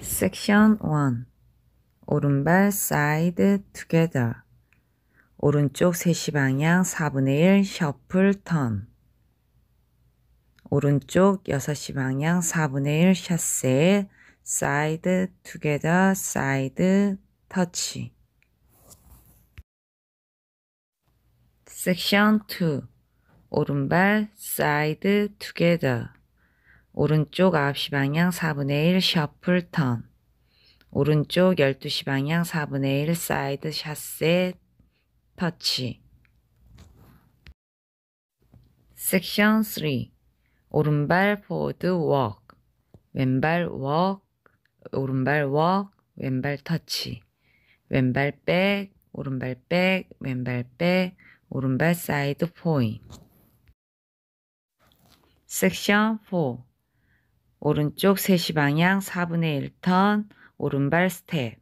섹션 1 오른발 사이드 투게더 오른쪽 3시 방향 4분의 1 셔플 턴 오른쪽 6시 방향 4분의 1 샷셀 사이드 투게더 사이드 터치 섹션 2 오른발 사이드 투게더 오른쪽 9시 방향 4분의 1 셔플 턴 오른쪽 12시 방향 4분의 1 사이드 샷셋 터치 섹션 3 오른발 포워드 워크, 왼발 워크, 오른발 워크, 왼발 터치, 왼발 백, 오른발 백, 왼발 백, 오른발 사이드 포인. 섹션 4 오른쪽 3시 방향 4분의 1턴 오른발 스텝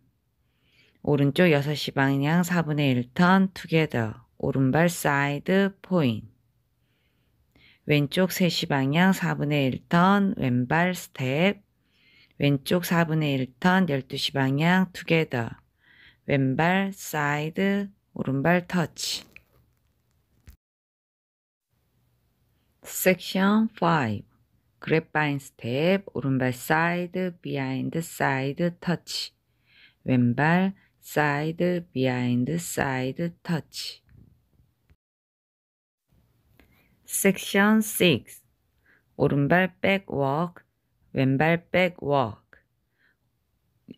오른쪽 6시 방향 4분의 1턴 투게더 오른발 사이드 포인 왼쪽 3시 방향 4분의 1턴 왼발 스텝 왼쪽 4분의 1턴 12시 방향 투게더 왼발 사이드 오른발 터치 섹션 5 그랩바인 스텝 오른발 사이드 비하인드 사이드 터치 왼발 사이드 비하인드 사이드 터치 Section 6 오른발 백워크, 왼발 백워크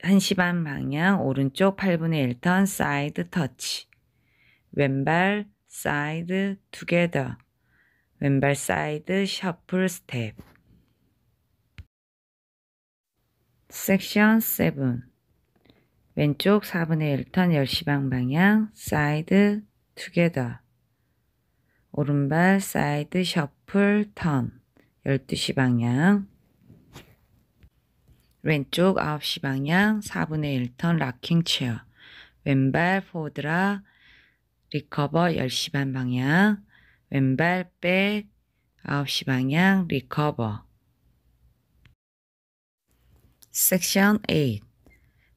1시 반 방향 오른쪽 8분의 1턴 사이드 터치 왼발 사이드 투게더 왼발 사이드 셔플 스텝 섹션 7 왼쪽 4분의 1턴 10시 반 방향 사이드 투게더 오른발 사이드 셔플 턴 12시 방향 왼쪽 9시 방향 4분의 1 턴 락킹 체어 왼발 포드라 리커버 10시 반 방향 왼발 백 9시 방향 리커버 섹션 8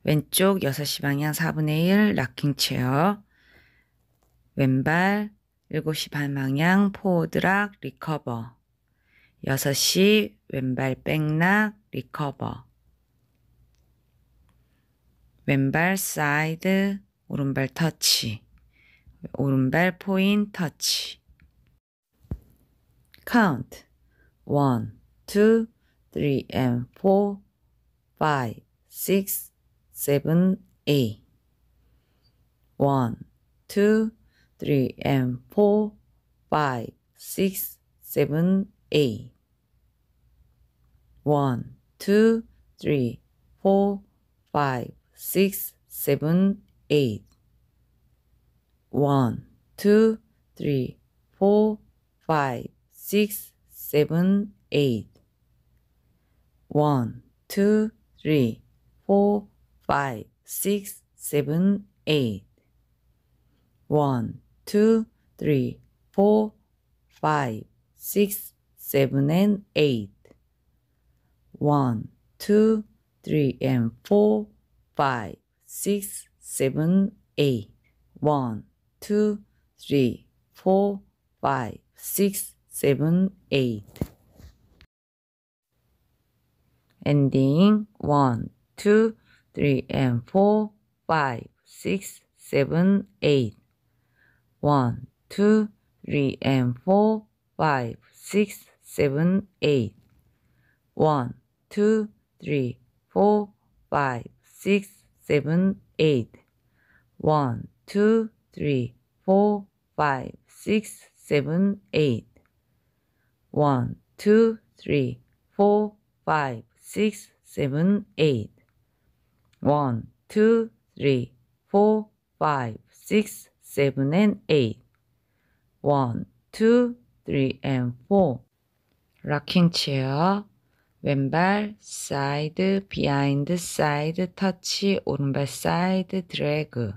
왼쪽 6시 방향 4분의 1 락킹 체어 왼발 7시 반 방향 포드락 리커버 6시 왼발 백락 리커버 왼발 사이드 오른발 터치 오른발 포인 터치 카운트 1 2 3 4 5 6 7 8 1 2 3 and 4, 5, 6, 7, 8. 1, 2, 3, 4, 5, 6, 7, 8. 1, 2, 3, 4, 5, 6, 7, 8. 1, 2, 3, 4, 5, 6, 7, 8. 1, two, three, four, five, six, seven, and eight. One, two, three, and four, five, six, seven, eight. One, two, three, four, five, six, seven, eight. Ending one, two, three, and four, five, six, seven, eight. 1, 2, 3, and 4, 5, 6, 7, 8. 1, 2, 3, 4, 5, 6, 7, 8. 1, 2, 3, 4, 5, 6, 7, 8. 1, 2, 3, 4, 5, 6, 7, 8. 1, 2, 3, 4, 5, 6, seven, and eight. One, two, three, and four. 락킹 체어. 왼발 사이 d 비하인드 사이드, 터치, 오른발 side, drag.